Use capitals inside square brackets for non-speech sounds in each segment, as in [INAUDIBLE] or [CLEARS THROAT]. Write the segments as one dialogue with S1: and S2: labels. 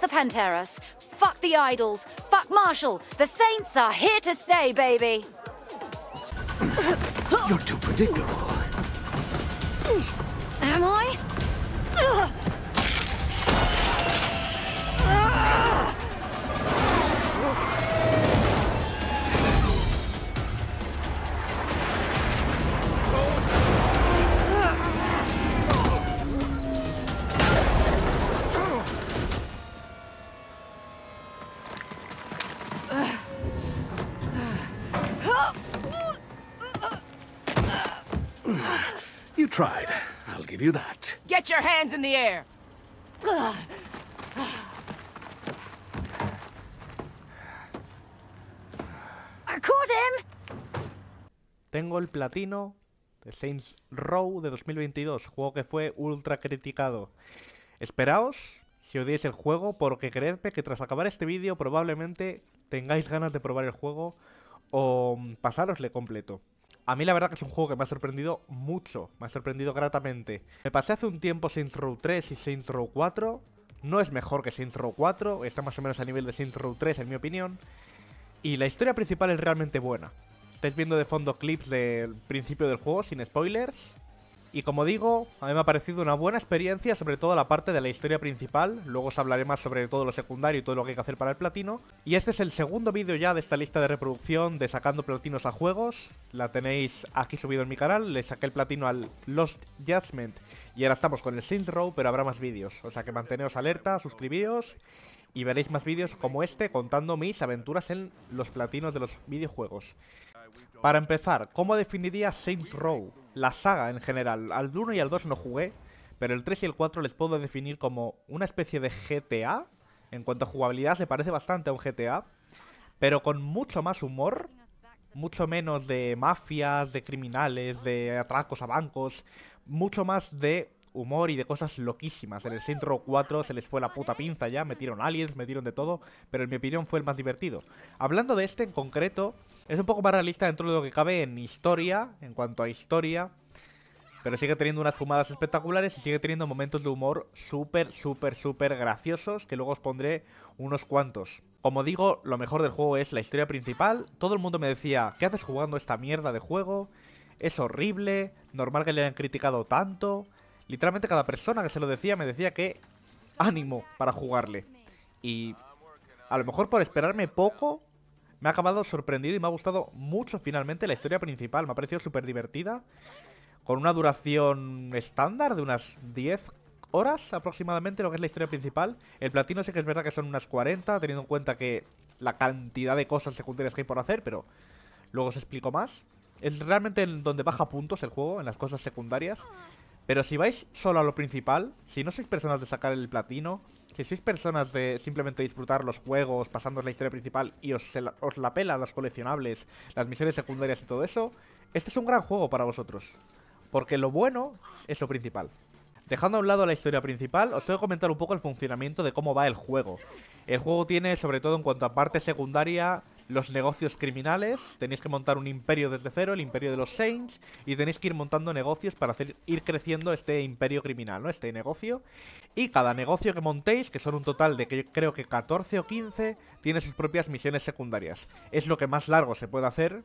S1: the Panteras, fuck the Idols, fuck Marshall. The Saints are here to stay, baby. You're too predictable. Am I?
S2: Tengo el platino de Saints Row de 2022, juego que fue ultra criticado. Esperaos si odiáis el juego, porque creedme que tras acabar este vídeo probablemente tengáis ganas de probar el juego o mm, pasarosle completo. A mí la verdad que es un juego que me ha sorprendido mucho, me ha sorprendido gratamente. Me pasé hace un tiempo Saints Row 3 y Saints Row 4, no es mejor que Saints Row 4, está más o menos a nivel de Saints Row 3 en mi opinión, y la historia principal es realmente buena. Estáis viendo de fondo clips del principio del juego sin spoilers, y como digo, a mí me ha parecido una buena experiencia, sobre todo la parte de la historia principal, luego os hablaré más sobre todo lo secundario y todo lo que hay que hacer para el platino. Y este es el segundo vídeo ya de esta lista de reproducción de sacando platinos a juegos, la tenéis aquí subido en mi canal, le saqué el platino al Lost Judgment y ahora estamos con el Sims Row, pero habrá más vídeos, o sea que manteneos alerta, suscribíos y veréis más vídeos como este contando mis aventuras en los platinos de los videojuegos. Para empezar, ¿cómo definiría Saints Row? La saga en general. Al 1 y al 2 no jugué, pero el 3 y el 4 les puedo definir como una especie de GTA. En cuanto a jugabilidad, se parece bastante a un GTA, pero con mucho más humor, mucho menos de mafias, de criminales, de atracos a bancos, mucho más de humor y de cosas loquísimas. En el centro 4 se les fue la puta pinza ya, metieron aliens, metieron de todo, pero en mi opinión fue el más divertido. Hablando de este en concreto, es un poco más realista dentro de lo que cabe en historia, en cuanto a historia, pero sigue teniendo unas fumadas espectaculares y sigue teniendo momentos de humor súper, súper, súper graciosos, que luego os pondré unos cuantos. Como digo, lo mejor del juego es la historia principal. Todo el mundo me decía, ¿qué haces jugando esta mierda de juego? Es horrible, normal que le hayan criticado tanto. Literalmente cada persona que se lo decía me decía que ánimo para jugarle. Y a lo mejor por esperarme poco, me ha acabado sorprendido y me ha gustado mucho finalmente la historia principal. Me ha parecido súper divertida, con una duración estándar de unas 10 horas aproximadamente, lo que es la historia principal. El platino sí que es verdad que son unas 40, teniendo en cuenta que la cantidad de cosas secundarias que hay por hacer, pero luego os explico más. Es realmente en donde baja puntos el juego, en las cosas secundarias. Pero si vais solo a lo principal, si no sois personas de sacar el platino, si sois personas de simplemente disfrutar los juegos, pasando la historia principal y os, la, os pela las coleccionables, las misiones secundarias y todo eso, este es un gran juego para vosotros. Porque lo bueno es lo principal. Dejando a un lado la historia principal, os voy a comentar un poco el funcionamiento de cómo va el juego. El juego tiene, sobre todo en cuanto a parte secundaria, los negocios criminales, tenéis que montar un imperio desde cero, el imperio de los Saints, y tenéis que ir montando negocios para hacer ir creciendo este imperio criminal, ¿no? Este negocio. Y cada negocio que montéis, que son un total de que creo que 14 o 15, tiene sus propias misiones secundarias. Es lo que más largo se puede hacer.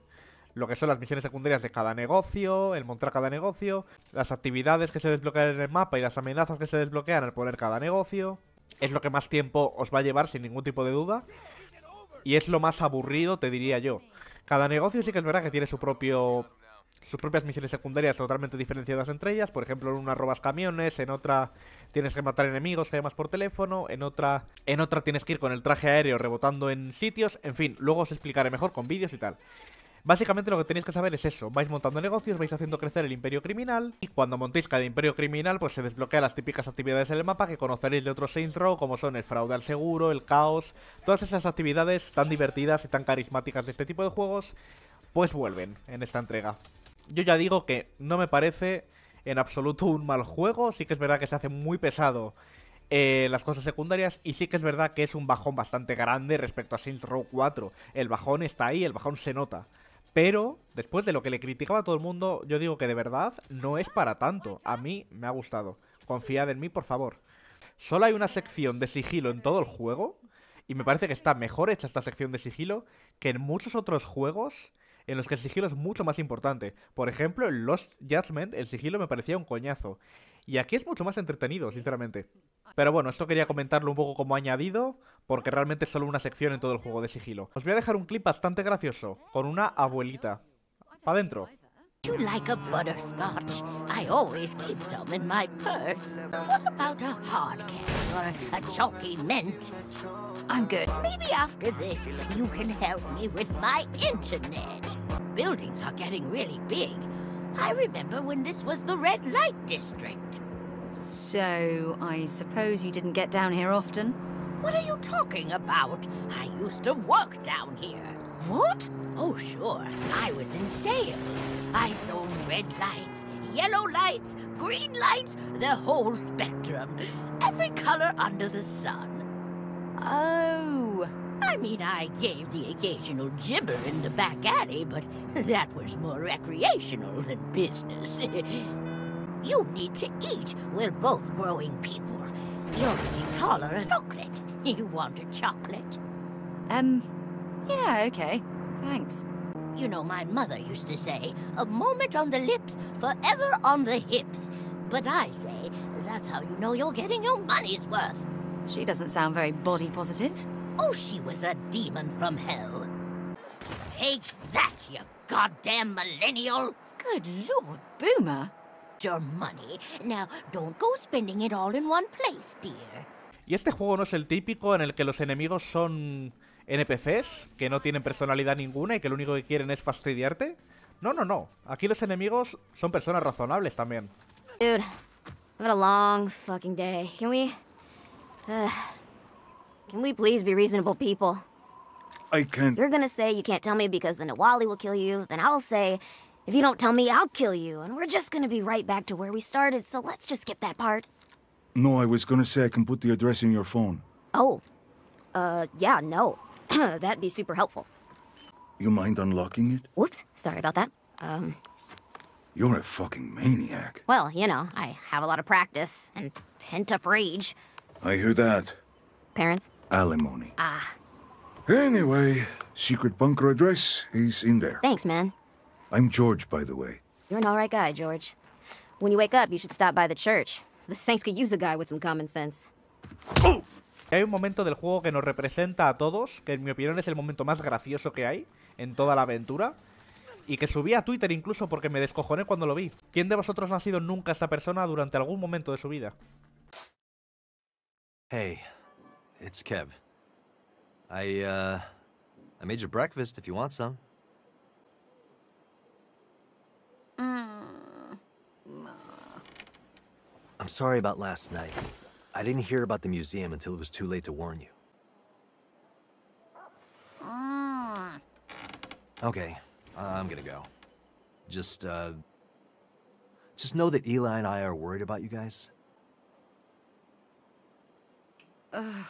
S2: Lo que son las misiones secundarias de cada negocio, el montar cada negocio, las actividades que se desbloquean en el mapa y las amenazas que se desbloquean al poner cada negocio. Es lo que más tiempo os va a llevar, sin ningún tipo de duda y es lo más aburrido, te diría yo. Cada negocio sí que es verdad que tiene su propio sus propias misiones secundarias totalmente diferenciadas entre ellas. Por ejemplo, en una robas camiones, en otra tienes que matar enemigos que llamas por teléfono, en otra, en otra tienes que ir con el traje aéreo rebotando en sitios, en fin, luego os explicaré mejor con vídeos y tal. Básicamente lo que tenéis que saber es eso, vais montando negocios, vais haciendo crecer el imperio criminal y cuando montéis cada imperio criminal pues se desbloquean las típicas actividades en el mapa que conoceréis de otros Saints Row como son el fraude al seguro, el caos, todas esas actividades tan divertidas y tan carismáticas de este tipo de juegos pues vuelven en esta entrega. Yo ya digo que no me parece en absoluto un mal juego, sí que es verdad que se hace muy pesado eh, las cosas secundarias y sí que es verdad que es un bajón bastante grande respecto a Saints Row 4. El bajón está ahí, el bajón se nota. Pero después de lo que le criticaba a todo el mundo, yo digo que de verdad no es para tanto. A mí me ha gustado. Confiad en mí, por favor. Solo hay una sección de sigilo en todo el juego. Y me parece que está mejor hecha esta sección de sigilo que en muchos otros juegos en los que el sigilo es mucho más importante. Por ejemplo, en Lost Judgment el sigilo me parecía un coñazo. Y aquí es mucho más entretenido, sinceramente. Pero bueno, esto quería comentarlo un poco como añadido, porque realmente es solo una sección en todo el juego de sigilo. Os voy a dejar un clip bastante gracioso, con una abuelita. Pa' adentro!
S1: You like a butterscotch? I always keep some in my purse. What about a hard candy or a chalky mint? I'm good. Maybe after this, you can help me with my internet. Buildings are getting really big. I remember when this was the red light district. So, I suppose you didn't get down here often? What are you talking about? I used to work down here. What? Oh, sure. I was in sales. I sold red lights, yellow lights, green lights, the whole spectrum. Every color under the sun. Oh. I mean, I gave the occasional gibber in the back alley, but that was more recreational than business. [LAUGHS] You need to eat. We're both growing people. You're getting taller chocolate. [LAUGHS] You want a chocolate? Um, yeah, okay. Thanks. You know, my mother used to say, a moment on the lips, forever on the hips. But I say, that's how you know you're getting your money's worth. She doesn't sound very body positive. Oh, she was a demon from hell. Take that, you goddamn millennial! Good lord, Boomer. your money. Now, don't go spending it all in one place, dear.
S2: Y este juego no es el típico en el que los enemigos son NPCs, que no tienen personalidad ninguna y que lo único que quieren es fastidiarte. No, no, no. Aquí los enemigos son personas razonables también.
S1: Dude, I've had a long fucking day. Can we... Uh, can we please be reasonable people? I can't... You're gonna say you can't tell me because the Nawali will kill you. Then I'll say If you don't tell me, I'll kill you, and we're just gonna be right back to where we started, so let's just skip that part. No, I was gonna say I can put the address in your phone. Oh. Uh, yeah, no. [CLEARS THROAT] That'd be super helpful. You mind unlocking it? Whoops, sorry about that. Um... You're a fucking maniac. Well, you know, I have a lot of practice and pent-up rage. I hear that. Parents? Alimony. Ah. Anyway, secret bunker address is in there. Thanks, man. I'm George, by the way. You're an alright guy, George. When you wake up, you should stop by the church. The Saints could use a guy with some common sense.
S2: Oh! Hay un momento del juego que nos representa a todos, que en mi opinión es el momento más gracioso que hay en toda la aventura, y que subí a Twitter incluso porque me descojoné cuando lo vi. ¿Quién de vosotros no ha sido nunca esta persona durante algún momento de su vida?
S1: Hey, it's Kev. I, uh, I made you breakfast if you want some. I'm sorry about last night. I didn't hear about the museum until it was too late to warn you. Hmm. Okay, I'm gonna go. Just, uh... Just know that Eli and I are worried about you guys. Ugh.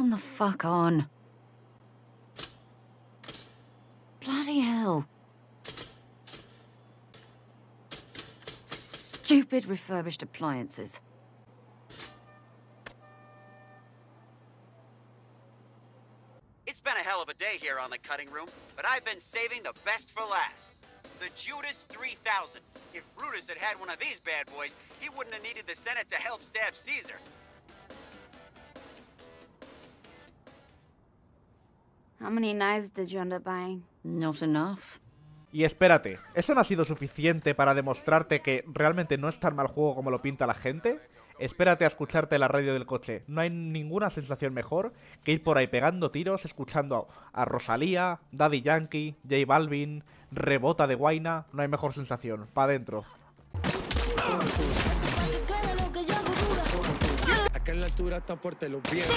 S1: Come the fuck on. Bloody hell. Stupid refurbished appliances. It's
S2: been a hell of a day here on the cutting room, but I've been saving the best for last. The Judas 3000. If Brutus had had one of these bad boys, he wouldn't have needed the Senate to help stab Caesar.
S1: How many knives did you end
S2: Y espérate, ¿eso no ha sido suficiente para demostrarte que realmente no es tan mal juego como lo pinta la gente? Espérate a escucharte la radio del coche. No hay ninguna sensación mejor que ir por ahí pegando tiros, escuchando a Rosalía, Daddy Yankee, J Balvin, Rebota de Guaina. No hay mejor sensación. Pa' adentro.
S1: la altura está fuerte los vientos.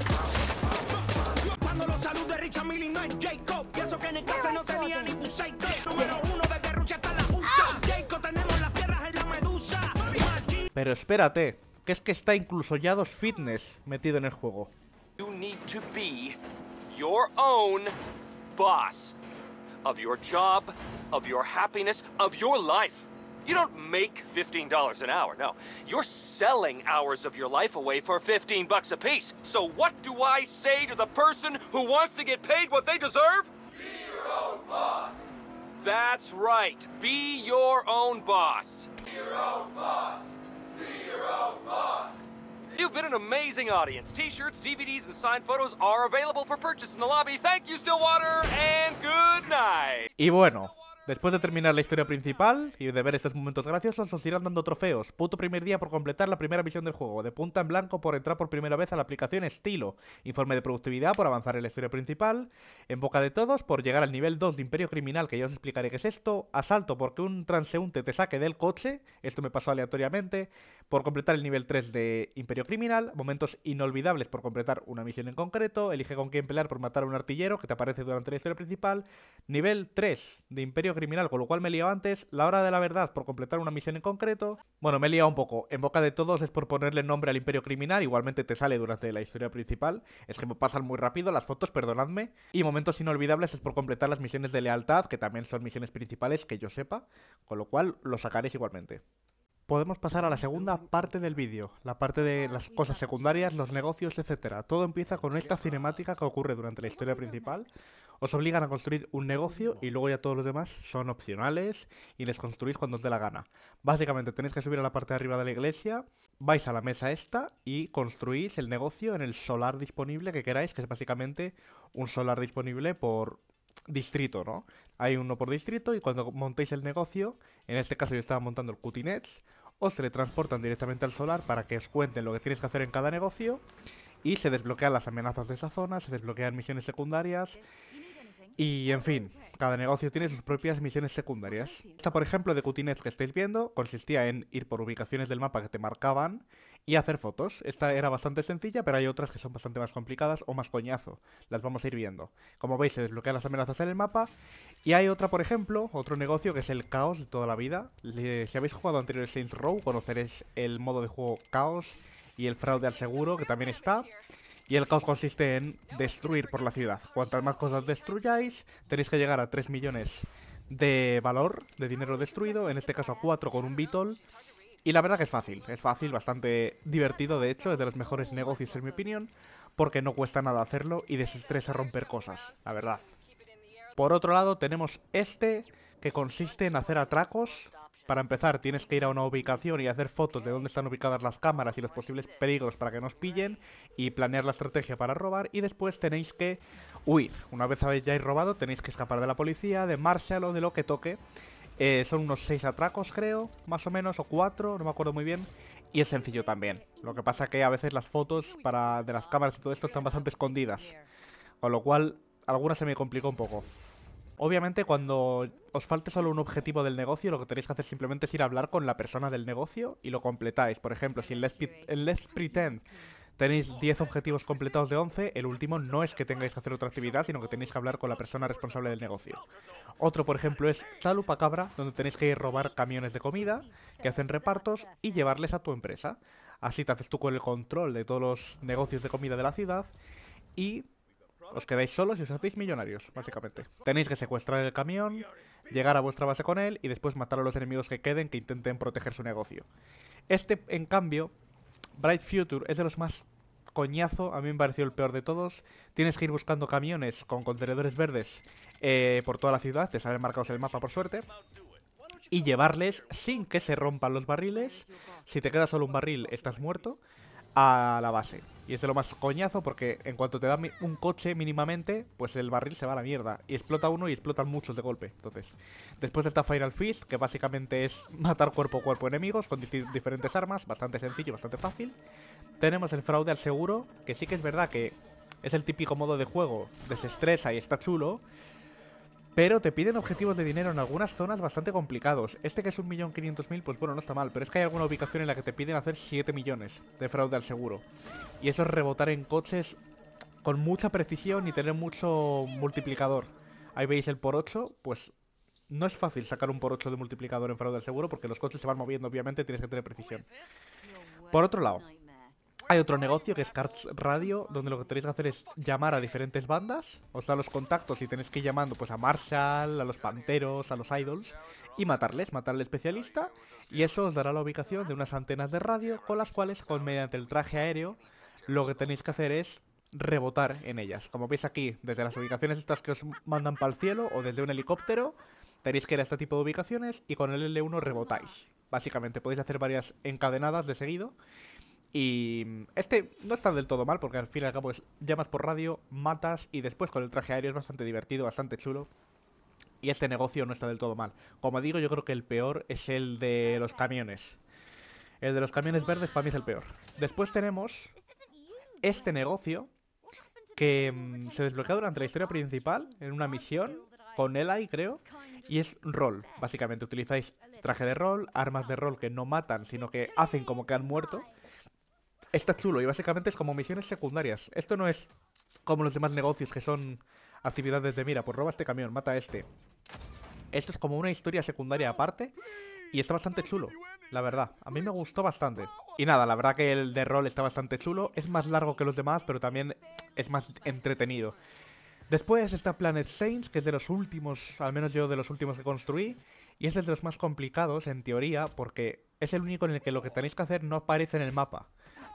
S2: Richard Millie no es Jacob. Y eso que en el casa no tenía ni buceito. Número uno de Guerrucha hasta la ucha. Ah. Jacob, tenemos las piernas en la medusa. Pero espérate, que es que está incluso ya dos Fitness metido en el juego. You need to be
S1: your own boss of your job, of your happiness, of your life. You don't make $15 an hour, no. You're selling hours of your life away for 15 bucks a piece. So what do I say to the person who wants to get paid what they deserve? Be your own boss. That's right. Be your own boss. Be your own boss. Be your own boss. You've been an amazing audience. T-shirts, DVDs, and signed photos are available for purchase in the lobby. Thank you, Stillwater, and good night.
S2: Y bueno, Después de terminar la historia principal y de ver estos momentos graciosos, os irán dando trofeos. Puto primer día por completar la primera misión del juego. De punta en blanco por entrar por primera vez a la aplicación Estilo. Informe de productividad por avanzar en la historia principal. En boca de todos por llegar al nivel 2 de Imperio Criminal, que ya os explicaré qué es esto. Asalto porque un transeúnte te saque del coche. Esto me pasó aleatoriamente. Por completar el nivel 3 de Imperio Criminal. Momentos inolvidables por completar una misión en concreto. Elige con quién pelear por matar a un artillero que te aparece durante la historia principal. Nivel 3 de Imperio Criminal criminal, con lo cual me he liado antes. La hora de la verdad por completar una misión en concreto. Bueno, me he liado un poco. En boca de todos es por ponerle nombre al imperio criminal. Igualmente te sale durante la historia principal. Es que me pasan muy rápido las fotos, perdonadme. Y momentos inolvidables es por completar las misiones de lealtad, que también son misiones principales que yo sepa. Con lo cual lo sacaréis igualmente podemos pasar a la segunda parte del vídeo, la parte de las cosas secundarias, los negocios, etc. Todo empieza con esta cinemática que ocurre durante la historia principal. Os obligan a construir un negocio y luego ya todos los demás son opcionales y les construís cuando os dé la gana. Básicamente tenéis que subir a la parte de arriba de la iglesia, vais a la mesa esta y construís el negocio en el solar disponible que queráis, que es básicamente un solar disponible por distrito, ¿no? Hay uno por distrito y cuando montéis el negocio, en este caso yo estaba montando el Cutinets, o se le transportan directamente al solar para que os cuenten lo que tienes que hacer en cada negocio y se desbloquean las amenazas de esa zona, se desbloquean misiones secundarias y en fin, cada negocio tiene sus propias misiones secundarias. Esta, por ejemplo, de Cutinets que estáis viendo, consistía en ir por ubicaciones del mapa que te marcaban y hacer fotos. Esta era bastante sencilla, pero hay otras que son bastante más complicadas o más coñazo. Las vamos a ir viendo. Como veis, se desbloquean las amenazas en el mapa. Y hay otra, por ejemplo, otro negocio que es el caos de toda la vida. Si habéis jugado anteriormente Saints Row, conoceréis el modo de juego caos y el fraude al seguro, que también está. Y el caos consiste en destruir por la ciudad. Cuantas más cosas destruyáis, tenéis que llegar a 3 millones de valor, de dinero destruido, en este caso 4 con un Beatle. Y la verdad que es fácil, es fácil, bastante divertido de hecho, es de los mejores negocios en mi opinión, porque no cuesta nada hacerlo y desestresa romper cosas, la verdad. Por otro lado tenemos este, que consiste en hacer atracos para empezar, tienes que ir a una ubicación y hacer fotos de dónde están ubicadas las cámaras y los posibles peligros para que nos pillen y planear la estrategia para robar y después tenéis que huir. Una vez habéis robado, tenéis que escapar de la policía, de Marshall o de lo que toque. Eh, son unos seis atracos, creo, más o menos, o cuatro, no me acuerdo muy bien. Y es sencillo también. Lo que pasa que a veces las fotos para, de las cámaras y todo esto están bastante escondidas. Con lo cual, algunas se me complicó un poco. Obviamente, cuando os falte solo un objetivo del negocio, lo que tenéis que hacer simplemente es ir a hablar con la persona del negocio y lo completáis. Por ejemplo, si en Let's, Pretend tenéis 10 objetivos completados de 11, el último no es que tengáis que hacer otra actividad, sino que tenéis que hablar con la persona responsable del negocio. Otro, por ejemplo, es Chalupa Cabra, donde tenéis que ir a robar camiones de comida que hacen repartos y llevarles a tu empresa. Así te haces tú con el control de todos los negocios de comida de la ciudad y os quedáis solos y os hacéis millonarios, básicamente. Tenéis que secuestrar el camión, llegar a vuestra base con él y después matar a los enemigos que queden que intenten proteger su negocio. Este, en cambio, Bright Future es de los más coñazo, a mí me pareció el peor de todos. Tienes que ir buscando camiones con contenedores verdes eh, por toda la ciudad, te salen marcados el mapa por suerte. Y llevarles sin que se rompan los barriles. Si te queda solo un barril, estás muerto. A la base. Y es de lo más coñazo porque en cuanto te da un coche mínimamente, pues el barril se va a la mierda. Y explota uno y explotan muchos de golpe. Entonces, después está Final Fist, que básicamente es matar cuerpo a cuerpo enemigos con diferentes armas. Bastante sencillo, bastante fácil. Tenemos el fraude al seguro, que sí que es verdad que es el típico modo de juego. Desestresa y está chulo. Pero te piden objetivos de dinero en algunas zonas bastante complicados. Este que es 1.500.000, pues bueno, no está mal. Pero es que hay alguna ubicación en la que te piden hacer 7 millones de fraude al seguro. Y eso es rebotar en coches con mucha precisión y tener mucho multiplicador. Ahí veis el por 8, pues no es fácil sacar un por 8 de multiplicador en fraude al seguro porque los coches se van moviendo, obviamente tienes que tener precisión. Por otro lado, hay otro negocio que es Cards Radio, donde lo que tenéis que hacer es llamar a diferentes bandas, os da los contactos y tenéis que ir llamando pues a Marshall, a los Panteros, a los Idols y matarles, matar al especialista y eso os dará la ubicación de unas antenas de radio con las cuales, con mediante el traje aéreo, lo que tenéis que hacer es rebotar en ellas. Como veis aquí, desde las ubicaciones estas que os mandan para el cielo o desde un helicóptero, tenéis que ir a este tipo de ubicaciones y con el L1 rebotáis. Básicamente podéis hacer varias encadenadas de seguido y mm, este no está del todo mal, porque al fin y al cabo es llamas por radio, matas y después con el traje aéreo es bastante divertido, bastante chulo. Y este negocio no está del todo mal. Como digo, yo creo que el peor es el de los camiones. El de los camiones verdes para mí es el peor. Después tenemos este negocio que mm, se desbloquea durante la historia principal en una misión con Eli, creo. Y es rol, básicamente. Utilizáis traje de rol, armas de rol que no matan, sino que hacen como que han muerto está chulo y básicamente es como misiones secundarias. Esto no es como los demás negocios que son actividades de mira, pues roba este camión, mata este. Esto es como una historia secundaria aparte y está bastante chulo, la verdad. A mí me gustó bastante. Y nada, la verdad que el de rol está bastante chulo. Es más largo que los demás, pero también es más entretenido. Después está Planet Saints, que es de los últimos, al menos yo de los últimos que construí. Y es de los más complicados, en teoría, porque es el único en el que lo que tenéis que hacer no aparece en el mapa.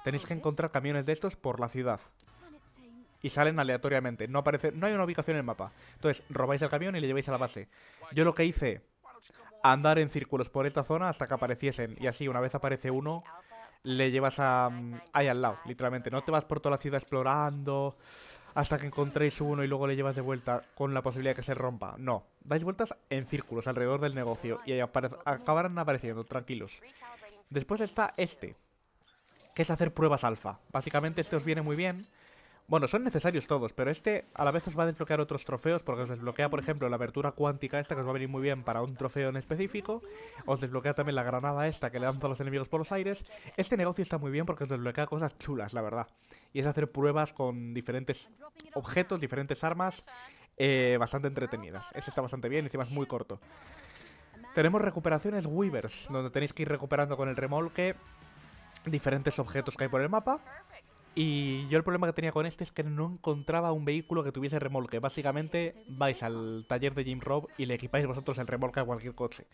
S2: Tenéis que encontrar camiones de estos por la ciudad. Y salen aleatoriamente. No aparece, no hay una ubicación en el mapa. Entonces, robáis el camión y le lleváis a la base. Yo lo que hice, andar en círculos por esta zona hasta que apareciesen. Y así, una vez aparece uno, le llevas a, mm, ahí al lado, literalmente. No te vas por toda la ciudad explorando hasta que encontréis uno y luego le llevas de vuelta con la posibilidad de que se rompa. No, dais vueltas en círculos alrededor del negocio y acabarán apareciendo, tranquilos. Después está este, que es hacer pruebas alfa. Básicamente este os viene muy bien. Bueno, son necesarios todos, pero este a la vez os va a desbloquear otros trofeos, porque os desbloquea, por ejemplo, la abertura cuántica esta, que os va a venir muy bien para un trofeo en específico. Os desbloquea también la granada esta, que le dan a los enemigos por los aires. Este negocio está muy bien porque os desbloquea cosas chulas, la verdad. Y es hacer pruebas con diferentes objetos, diferentes armas, eh, bastante entretenidas. Este está bastante bien, encima es muy corto. Tenemos recuperaciones Weavers, donde tenéis que ir recuperando con el remolque diferentes objetos que hay por el mapa. Y yo el problema que tenía con este es que no encontraba un vehículo que tuviese remolque. Básicamente vais al taller de Jim Rob y le equipáis vosotros el remolque a cualquier coche.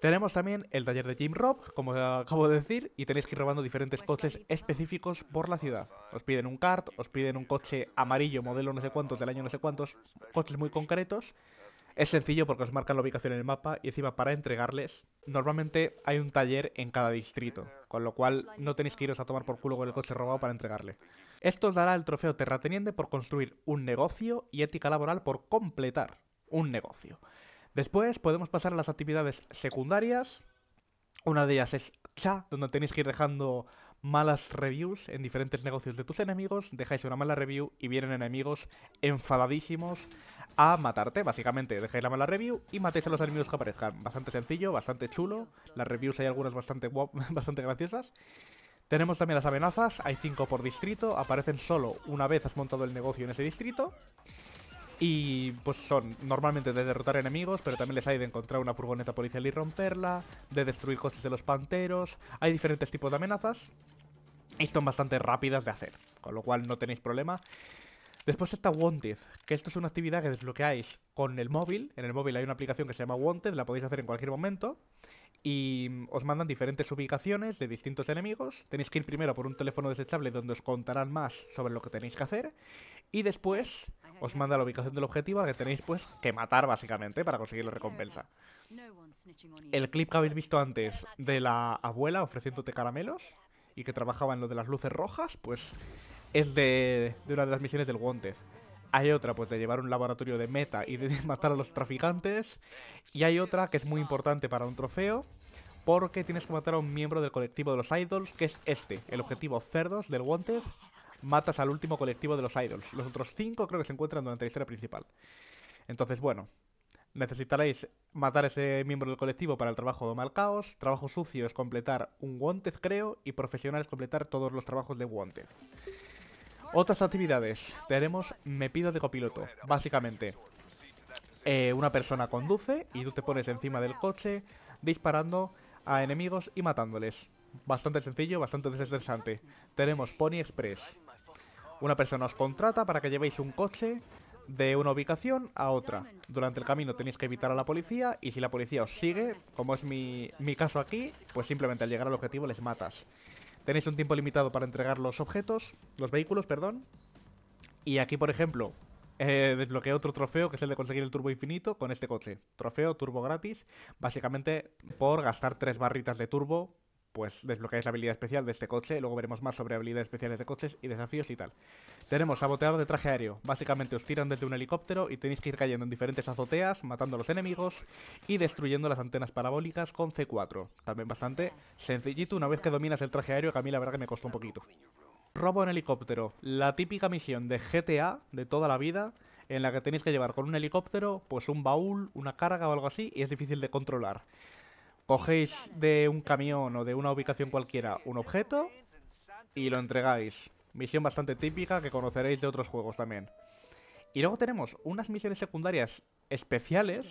S2: Tenemos también el taller de Jim Rob, como acabo de decir, y tenéis que ir robando diferentes coches específicos por la ciudad. Os piden un kart, os piden un coche amarillo, modelo no sé cuántos, del año no sé cuántos, coches muy concretos, es sencillo porque os marcan la ubicación en el mapa y encima para entregarles, normalmente hay un taller en cada distrito, con lo cual no tenéis que iros a tomar por culo con el coche robado para entregarle. Esto os dará el trofeo terrateniente por construir un negocio y ética laboral por completar un negocio. Después podemos pasar a las actividades secundarias. Una de ellas es cha, donde tenéis que ir dejando malas reviews en diferentes negocios de tus enemigos, dejáis una mala review y vienen enemigos enfadadísimos a matarte. Básicamente, dejáis la mala review y matéis a los enemigos que aparezcan. Bastante sencillo, bastante chulo. Las reviews hay algunas bastante, [LAUGHS] bastante graciosas. Tenemos también las amenazas, hay 5 por distrito, aparecen solo una vez has montado el negocio en ese distrito. Y pues son normalmente de derrotar enemigos, pero también les hay de encontrar una furgoneta policial y romperla, de destruir coches de los panteros. Hay diferentes tipos de amenazas y son bastante rápidas de hacer, con lo cual no tenéis problema. Después está Wanted, que esto es una actividad que desbloqueáis con el móvil. En el móvil hay una aplicación que se llama Wanted, la podéis hacer en cualquier momento. Y mm, os mandan diferentes ubicaciones de distintos enemigos. Tenéis que ir primero por un teléfono desechable donde os contarán más sobre lo que tenéis que hacer. Y después os manda la ubicación del objetivo que tenéis pues que matar básicamente para conseguir la recompensa. El clip que habéis visto antes de la abuela ofreciéndote caramelos y que trabajaba en lo de las luces rojas, pues es de, de una de las misiones del Wanted. Hay otra, pues, de llevar un laboratorio de meta y de [LAUGHS] matar a los traficantes. Y hay otra que es muy importante para un trofeo, porque tienes que matar a un miembro del colectivo de los idols, que es este, el objetivo Cerdos del Wanted, matas al último colectivo de los idols. Los otros cinco creo que se encuentran durante la historia principal. Entonces, bueno, necesitaréis matar ese miembro del colectivo para el trabajo de caos. Trabajo sucio es completar un Wanted, creo, y profesional es completar todos los trabajos de Wanted. Otras actividades. Tenemos Me pido de copiloto. Básicamente, eh, una persona conduce y tú te pones encima del coche disparando a enemigos y matándoles. Bastante sencillo, bastante desestresante. Tenemos Pony Express, una persona os contrata para que llevéis un coche de una ubicación a otra. Durante el camino tenéis que evitar a la policía y si la policía os sigue, como es mi, caso aquí, pues simplemente al llegar al objetivo les matas. Tenéis un tiempo limitado para entregar los objetos, los vehículos, perdón. Y aquí, por ejemplo, eh, desbloqueé otro trofeo que es el de conseguir el turbo infinito con este coche. Trofeo turbo gratis, básicamente por gastar tres barritas de turbo pues desbloqueáis la habilidad especial de este coche. Luego veremos más sobre habilidades especiales de coches y desafíos y tal. Tenemos saboteado de traje aéreo. Básicamente os tiran desde un helicóptero y tenéis que ir cayendo en diferentes azoteas, matando a los enemigos y destruyendo las antenas parabólicas con C4. También bastante sencillito una vez que dominas el traje aéreo, que a mí la verdad que me costó un poquito. Robo en helicóptero. La típica misión de GTA de toda la vida en la que tenéis que llevar con un helicóptero pues un baúl, una carga o algo así y es difícil de controlar. Cogéis de un camión o de una ubicación cualquiera un objeto y lo entregáis. Misión bastante típica que conoceréis de otros juegos también. Y luego tenemos unas misiones secundarias especiales,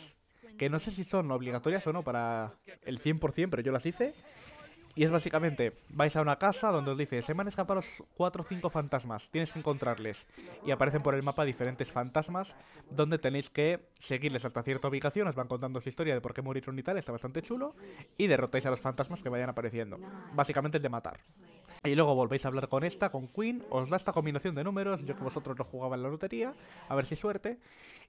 S2: que no sé si son obligatorias o no para el 100%, pero yo las hice, y es básicamente, vais a una casa donde os dice, se me han escapado cuatro o cinco fantasmas, tienes que encontrarles. Y aparecen por el mapa diferentes fantasmas donde tenéis que seguirles hasta cierta ubicación, os van contando su historia de por qué murieron y tal, está bastante chulo. Y derrotáis a los fantasmas que vayan apareciendo. Básicamente el de matar. Y luego volvéis a hablar con esta, con Queen, os da esta combinación de números, yo que vosotros no jugaba en la lotería, a ver si suerte,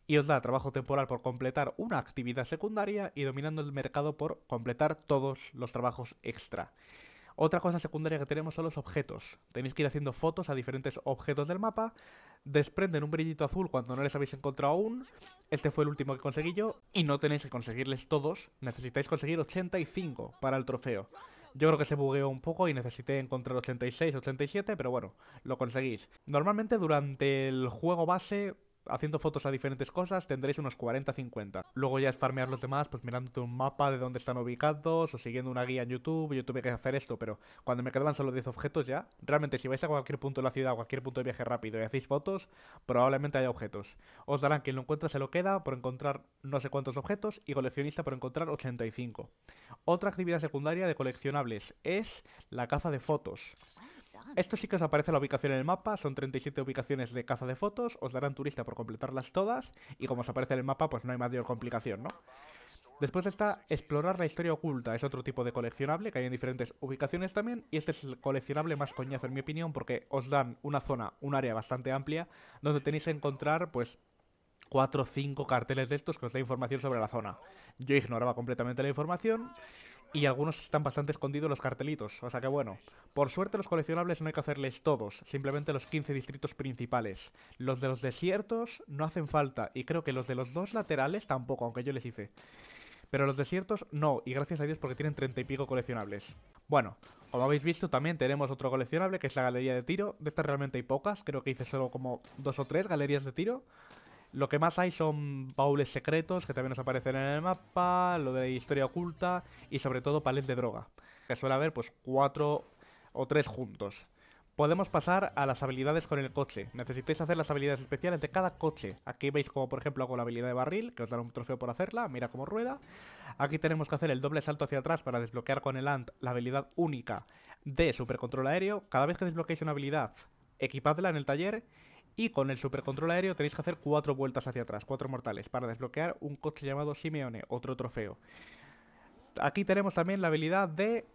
S2: y os da trabajo temporal por completar una actividad secundaria y dominando el mercado por completar todos los trabajos extra. Otra cosa secundaria que tenemos son los objetos. Tenéis que ir haciendo fotos a diferentes objetos del mapa. Desprenden un brillito azul cuando no les habéis encontrado aún. Este fue el último que conseguí yo. Y no tenéis que conseguirles todos. Necesitáis conseguir 85 para el trofeo. Yo creo que se bugueó un poco y necesité encontrar 86, 87, pero bueno, lo conseguís. Normalmente durante el juego base haciendo fotos a diferentes cosas tendréis unos 40-50. Luego ya es farmear los demás, pues mirándote un mapa de dónde están ubicados o siguiendo una guía en YouTube. Yo tuve que hacer esto, pero cuando me quedaban solo 10 objetos ya, realmente si vais a cualquier punto de la ciudad, o cualquier punto de viaje rápido y hacéis fotos, probablemente haya objetos. Os darán quien lo encuentra se lo queda por encontrar no sé cuántos objetos y coleccionista por encontrar 85. Otra actividad secundaria de coleccionables es la caza de fotos. Esto sí que os aparece la ubicación en el mapa, son 37 ubicaciones de caza de fotos, os darán turista por completarlas todas, y como os aparece en el mapa, pues no hay mayor complicación, ¿no? Después está Explorar la historia oculta, es otro tipo de coleccionable que hay en diferentes ubicaciones también, y este es el coleccionable más coñazo en mi opinión, porque os dan una zona, un área bastante amplia, donde tenéis que encontrar, pues, cuatro o cinco carteles de estos que os da información sobre la zona. Yo ignoraba completamente la información, y algunos están bastante escondidos los cartelitos, o sea que bueno. Por suerte los coleccionables no hay que hacerles todos, simplemente los 15 distritos principales. Los de los desiertos no hacen falta, y creo que los de los dos laterales tampoco, aunque yo les hice. Pero los desiertos no, y gracias a Dios porque tienen 30 y pico coleccionables. Bueno, como habéis visto también tenemos otro coleccionable que es la galería de tiro, de estas realmente hay pocas, creo que hice solo como dos o tres galerías de tiro. Lo que más hay son baúles secretos que también nos aparecen en el mapa, lo de historia oculta y sobre todo palet de droga, que suele haber pues cuatro o tres juntos. Podemos pasar a las habilidades con el coche. Necesitáis hacer las habilidades especiales de cada coche. Aquí veis como por ejemplo hago la habilidad de barril, que os dará un trofeo por hacerla, mira cómo rueda. Aquí tenemos que hacer el doble salto hacia atrás para desbloquear con el ANT la habilidad única de supercontrol aéreo. Cada vez que desbloqueéis una habilidad, equipadla en el taller y con el super control aéreo tenéis que hacer cuatro vueltas hacia atrás, cuatro mortales, para desbloquear un coche llamado Simeone, otro trofeo. Aquí tenemos también la habilidad de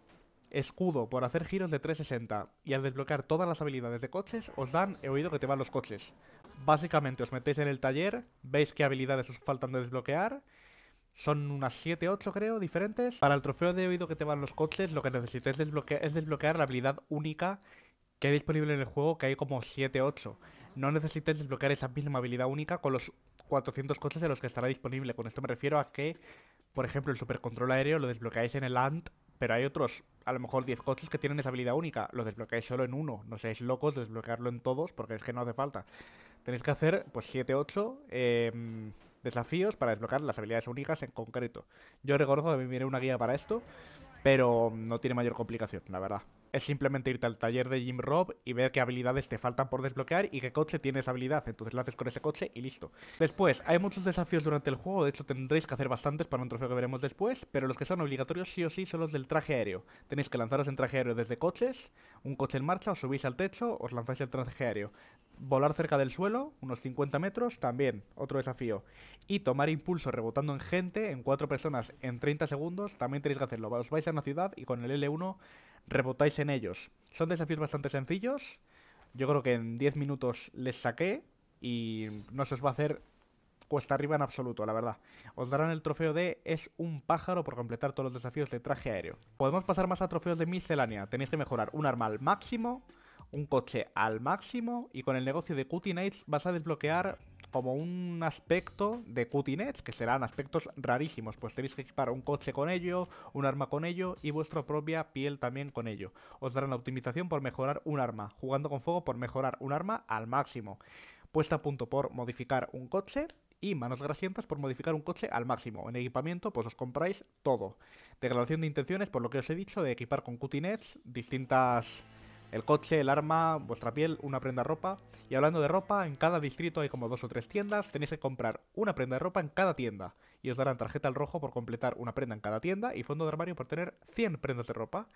S2: escudo por hacer giros de 360 y al desbloquear todas las habilidades de coches os dan he oído que te van los coches. Básicamente os metéis en el taller, veis qué habilidades os faltan de desbloquear. Son unas 7, 8 creo, diferentes. Para el trofeo de oído que te van los coches lo que necesitáis desbloquear es desbloquear la habilidad única que hay disponible en el juego, que hay como 7, 8 no necesites desbloquear esa misma habilidad única con los 400 coches en los que estará disponible. Con esto me refiero a que, por ejemplo, el supercontrol aéreo lo desbloqueáis en el ANT, pero hay otros, a lo mejor 10 coches que tienen esa habilidad única. Lo desbloqueáis solo en uno. No seáis locos desbloquearlo en todos porque es que no hace falta. Tenéis que hacer, pues, 7, 8 em, desafíos para desbloquear las habilidades únicas en concreto. Yo reconozco que me viene una guía para esto, pero no tiene mayor complicación, la verdad es simplemente irte al taller de Jim Rob y ver qué habilidades te faltan por desbloquear y qué coche tiene esa habilidad. Entonces lo con ese coche y listo. Después, hay muchos desafíos durante el juego, de hecho tendréis que hacer bastantes para un trofeo que veremos después, pero los que son obligatorios sí o sí son los del traje aéreo. Tenéis que lanzaros en traje aéreo desde coches, un coche en marcha, os subís al techo, os lanzáis el traje aéreo. Volar cerca del suelo, unos 50 metros, también otro desafío. Y tomar impulso rebotando en gente, en cuatro personas, en 30 segundos, también tenéis que hacerlo. Os vais a una ciudad y con el L1 rebotáis en ellos. Son desafíos bastante sencillos. Yo creo que en 10 minutos les saqué y no se os va a hacer cuesta arriba en absoluto, la verdad. Os darán el trofeo de es un pájaro por completar todos los desafíos de traje aéreo. Podemos pasar más a trofeos de miscelánea. Tenéis que mejorar un arma al máximo, un coche al máximo y con el negocio de Cutie Nights vas a desbloquear como un aspecto de cutinets, que serán aspectos rarísimos, pues tenéis que equipar un coche con ello, un arma con ello y vuestra propia piel también con ello. Os darán optimización por mejorar un arma, jugando con fuego por mejorar un arma al máximo, puesta a punto por modificar un coche y manos grasientas por modificar un coche al máximo. En equipamiento, pues os compráis todo. Declaración de intenciones, por lo que os he dicho, de equipar con cutinets distintas el coche, el arma, vuestra piel, una prenda de ropa. Y hablando de ropa, en cada distrito hay como dos o tres tiendas. Tenéis que comprar una prenda de ropa en cada tienda. Y os darán tarjeta al rojo por completar una prenda en cada tienda y fondo de armario por tener 100 prendas de ropa.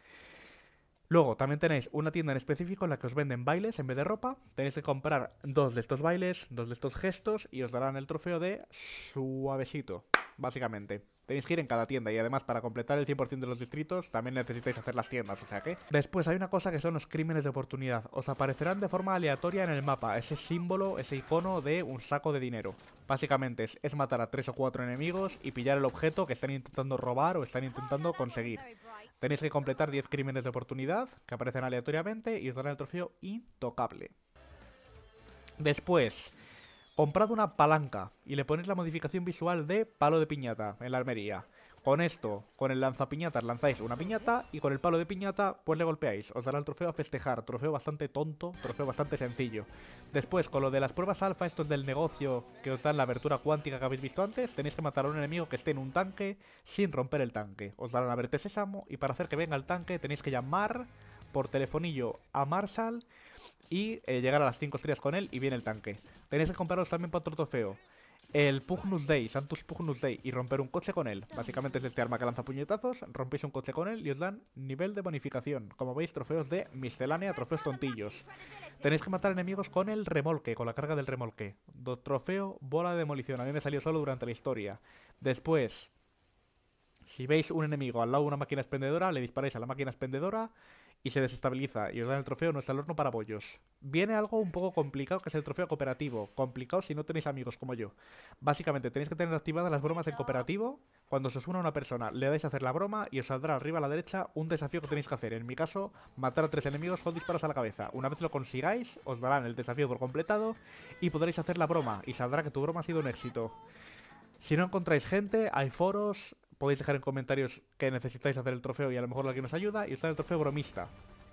S2: Luego, también tenéis una tienda en específico en la que os venden bailes en vez de ropa. Tenéis que comprar dos de estos bailes, dos de estos gestos y os darán el trofeo de suavecito básicamente. Tenéis que ir en cada tienda y además para completar el 100% de los distritos también necesitáis hacer las tiendas, o sea que... Después hay una cosa que son los crímenes de oportunidad. Os aparecerán de forma aleatoria en el mapa ese símbolo, ese icono de un saco de dinero. Básicamente es, matar a tres o cuatro enemigos y pillar el objeto que están intentando robar o están intentando conseguir. Tenéis que completar 10 crímenes de oportunidad que aparecen aleatoriamente y os darán el trofeo intocable. Después, Comprad una palanca y le ponéis la modificación visual de palo de piñata en la armería. Con esto, con el lanzapiñatas lanzáis una piñata y con el palo de piñata pues le golpeáis. Os dará el trofeo a festejar, trofeo bastante tonto, trofeo bastante sencillo. Después, con lo de las pruebas alfa, esto es del negocio que os dan la abertura cuántica que habéis visto antes, tenéis que matar a un enemigo que esté en un tanque sin romper el tanque. Os darán a verte sésamo y para hacer que venga el tanque tenéis que llamar por telefonillo a Marshall. y eh, llegar a las 5 estrellas con él y viene el tanque. Tenéis que compraros también para otro trofeo. El Pugnus Day, Santos Pugnus Day, y romper un coche con él. Básicamente es este arma que lanza puñetazos, rompéis un coche con él y os dan nivel de bonificación. Como veis, trofeos de miscelánea, trofeos tontillos. Tenéis que matar enemigos con el remolque, con la carga del remolque. trofeo, bola de demolición, a mí me salió solo durante la historia. Después, si veis un enemigo al lado de una máquina expendedora, le disparáis a la máquina expendedora y se desestabiliza y os dan el trofeo, Nuestro horno para bollos. Viene algo un poco complicado, que es el trofeo cooperativo. Complicado si no tenéis amigos como yo. Básicamente, tenéis que tener activadas las bromas en cooperativo. Cuando se os una una persona, le dais a hacer la broma y os saldrá arriba a la derecha un desafío que tenéis que hacer. En mi caso, matar a tres enemigos con disparos a la cabeza. Una vez lo consigáis, os darán el desafío por completado y podréis hacer la broma y saldrá que tu broma ha sido un éxito. Si no encontráis gente, hay foros, podéis dejar en comentarios que necesitáis hacer el trofeo y a lo mejor que nos ayuda. Y está el trofeo bromista.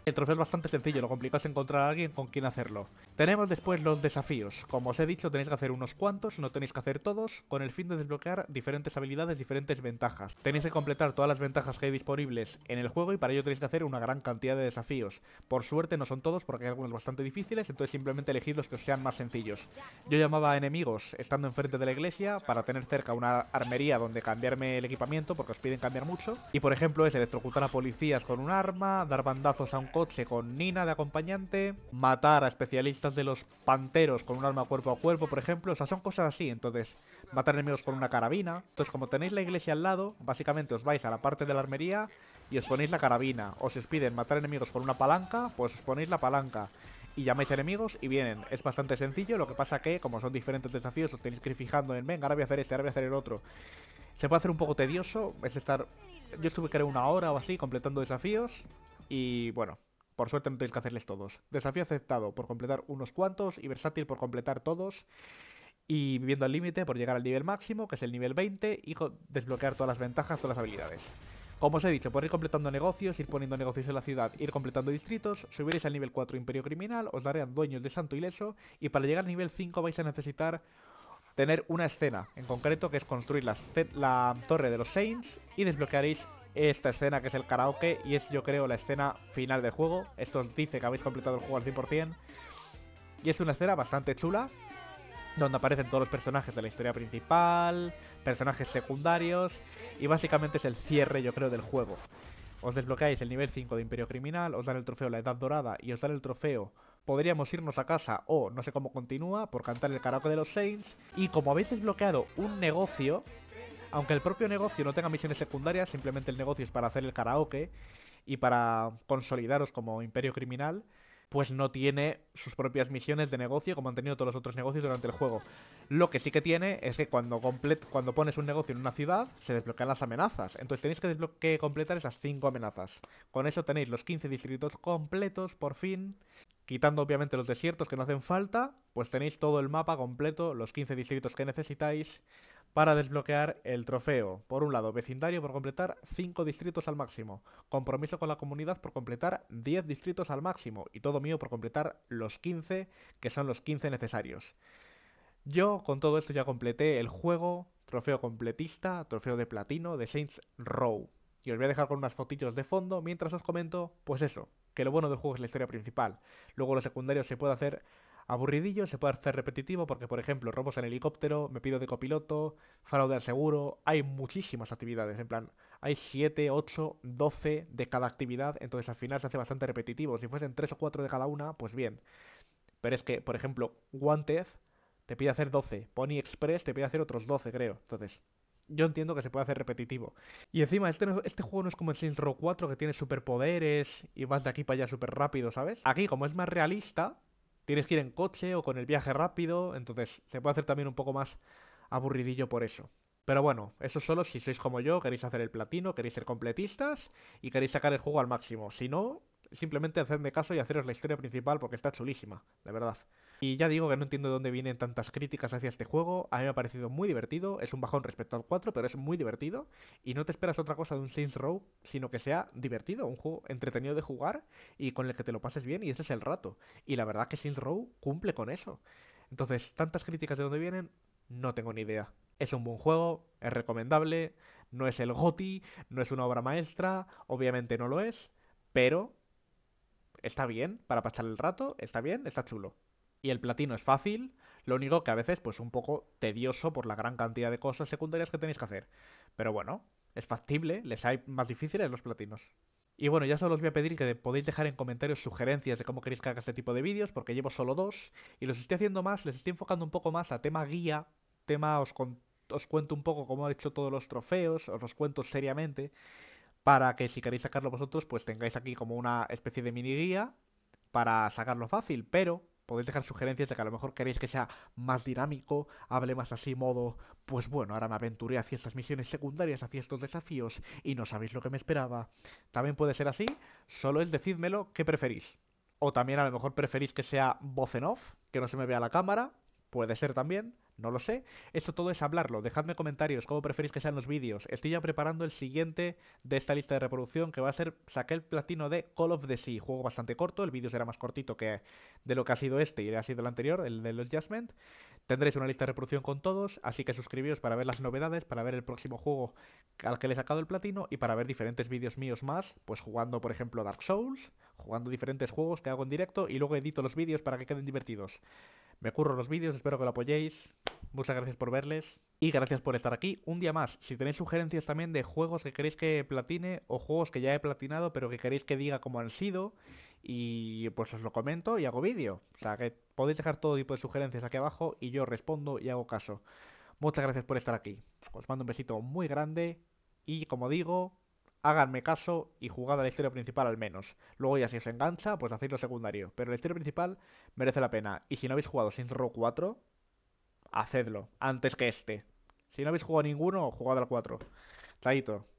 S2: El trofeo es bastante sencillo, lo complicado es encontrar a alguien con quien hacerlo. Tenemos después los desafíos. Como os he dicho, tenéis que hacer unos cuantos, no tenéis que hacer todos, con el fin de desbloquear diferentes habilidades, diferentes ventajas. Tenéis que completar todas las ventajas que hay disponibles en el juego y para ello tenéis que hacer una gran cantidad de desafíos. Por suerte no son todos porque hay algunos bastante difíciles, entonces simplemente elegid los que os sean más sencillos. Yo llamaba a enemigos estando enfrente de la iglesia para tener cerca una armería donde cambiarme el equipamiento porque os piden cambiar mucho. Y por ejemplo es electrocutar a policías con un arma, dar bandazos a un coche con Nina de acompañante, matar a especialistas de los panteros con un arma cuerpo a cuerpo, por ejemplo, o sea, son cosas así, entonces, matar enemigos con una carabina, entonces como tenéis la iglesia al lado, básicamente os vais a la parte de la armería y os ponéis la carabina, o si os piden matar enemigos con una palanca, pues os ponéis la palanca, y llamáis enemigos y vienen. Es bastante sencillo, lo que pasa que, como son diferentes desafíos, os tenéis que ir fijando en, venga, ahora voy a hacer este, ahora voy a hacer el otro. Se puede hacer un poco tedioso, es estar... Yo estuve creo una hora o así completando desafíos y bueno, por suerte no tenéis que hacerles todos. Desafío aceptado por completar unos cuantos y versátil por completar todos. Y viviendo al límite por llegar al nivel máximo, que es el nivel 20, y desbloquear todas las ventajas, todas las habilidades. Como os he dicho, por ir completando negocios, ir poniendo negocios en la ciudad, ir completando distritos, subiréis al nivel 4 Imperio Criminal, os a dueños de Santo Ileso, y para llegar al nivel 5 vais a necesitar tener una escena, en concreto que es construir la, la torre de los Saints y desbloquearéis esta escena que es el karaoke y es yo creo la escena final del juego. Esto os dice que habéis completado el juego al 100% y es una escena bastante chula donde aparecen todos los personajes de la historia principal, personajes secundarios y básicamente es el cierre yo creo del juego. Os desbloqueáis el nivel 5 de Imperio Criminal, os dan el trofeo La Edad Dorada y os dan el trofeo podríamos irnos a casa o no sé cómo continúa por cantar el karaoke de los Saints. Y como habéis desbloqueado un negocio, aunque el propio negocio no tenga misiones secundarias, simplemente el negocio es para hacer el karaoke y para consolidaros como imperio criminal, pues no tiene sus propias misiones de negocio como han tenido todos los otros negocios durante el juego. Lo que sí que tiene es que cuando, pones un negocio en una ciudad, se desbloquean las amenazas. Entonces tenéis que, que completar esas 5 amenazas. Con eso tenéis los 15 distritos completos, por fin. Quitando obviamente los desiertos que no hacen falta, pues tenéis todo el mapa completo, los 15 distritos que necesitáis para desbloquear el trofeo. Por un lado, vecindario por completar 5 distritos al máximo, compromiso con la comunidad por completar 10 distritos al máximo y todo mío por completar los 15, que son los 15 necesarios. Yo con todo esto ya completé el juego, trofeo completista, trofeo de platino de Saints Row. Y os voy a dejar con unas fotillos de fondo mientras os comento, pues eso, que lo bueno del juego es la historia principal. Luego lo secundario se puede hacer aburridillo, se puede hacer repetitivo porque, por ejemplo, robos en helicóptero, me pido de copiloto, fraude al seguro, hay muchísimas actividades, en plan, hay 7, 8, 12 de cada actividad, entonces al final se hace bastante repetitivo. Si fuesen 3 o 4 de cada una, pues bien. Pero es que, por ejemplo, Wanted te pide hacer 12, Pony Express te pide hacer otros 12, creo. Entonces, yo entiendo que se puede hacer repetitivo. Y encima, este, este juego no es como el Saints Row 4 que tiene superpoderes y vas de aquí para allá súper rápido, ¿sabes? Aquí, como es más realista, tienes que ir en coche o con el viaje rápido, entonces se puede hacer también un poco más aburridillo por eso. Pero bueno, eso solo si sois como yo, queréis hacer el platino, queréis ser completistas y queréis sacar el juego al máximo. Si no, simplemente hacedme caso y haceros la historia principal porque está chulísima, de verdad. Y ya digo que no entiendo de dónde vienen tantas críticas hacia este juego. A mí me ha parecido muy divertido. Es un bajón respecto al 4, pero es muy divertido. Y no te esperas otra cosa de un Saints Row, sino que sea divertido, un juego entretenido de jugar y con el que te lo pases bien. Y ese es el rato. Y la verdad que Saints Row cumple con eso. Entonces, tantas críticas de dónde vienen, no tengo ni idea. Es un buen juego, es recomendable, no es el GOTI, no es una obra maestra, obviamente no lo es, pero está bien para pasar el rato, está bien, está chulo y el platino es fácil, lo único que a veces pues un poco tedioso por la gran cantidad de cosas secundarias que tenéis que hacer. Pero bueno, es factible, les hay más difíciles los platinos. Y bueno, ya solo os voy a pedir que podéis dejar en comentarios sugerencias de cómo queréis que haga este tipo de vídeos, porque llevo solo dos, y los estoy haciendo más, les estoy enfocando un poco más a tema guía, tema os, os cuento un poco cómo he hecho todos los trofeos, os los cuento seriamente, para que si queréis sacarlo vosotros, pues tengáis aquí como una especie de mini guía para sacarlo fácil, pero podéis dejar sugerencias de que a lo mejor queréis que sea más dinámico, hable más así modo, pues bueno, ahora me aventuré hacia estas misiones secundarias, hacia estos desafíos y no sabéis lo que me esperaba. También puede ser así, solo es decídmelo qué preferís. O también a lo mejor preferís que sea voz en off, que no se me vea la cámara, Puede ser también, no lo sé. Esto todo es hablarlo. Dejadme comentarios, cómo preferís que sean los vídeos. Estoy ya preparando el siguiente de esta lista de reproducción, que va a ser saqué el platino de Call of the Sea. Juego bastante corto, el vídeo será más cortito que de lo que ha sido este y ha sido el anterior, el de los Judgment. Tendréis una lista de reproducción con todos, así que suscribíos para ver las novedades, para ver el próximo juego al que le he sacado el platino y para ver diferentes vídeos míos más, pues jugando por ejemplo Dark Souls, jugando diferentes juegos que hago en directo y luego edito los vídeos para que queden divertidos. Me curro los vídeos, espero que lo apoyéis. Muchas gracias por verles y gracias por estar aquí un día más. Si tenéis sugerencias también de juegos que queréis que platine o juegos que ya he platinado pero que queréis que diga cómo han sido y pues os lo comento y hago vídeo. O sea que podéis dejar todo tipo de sugerencias aquí abajo y yo respondo y hago caso. Muchas gracias por estar aquí. Os mando un besito muy grande y como digo, háganme caso y jugad a la historia principal al menos. Luego ya si os engancha, pues hacéis lo secundario. Pero el historia principal merece la pena. Y si no habéis jugado Saints Row 4, hacedlo, antes que este. Si no habéis jugado ninguno, jugad al 4. Chaito.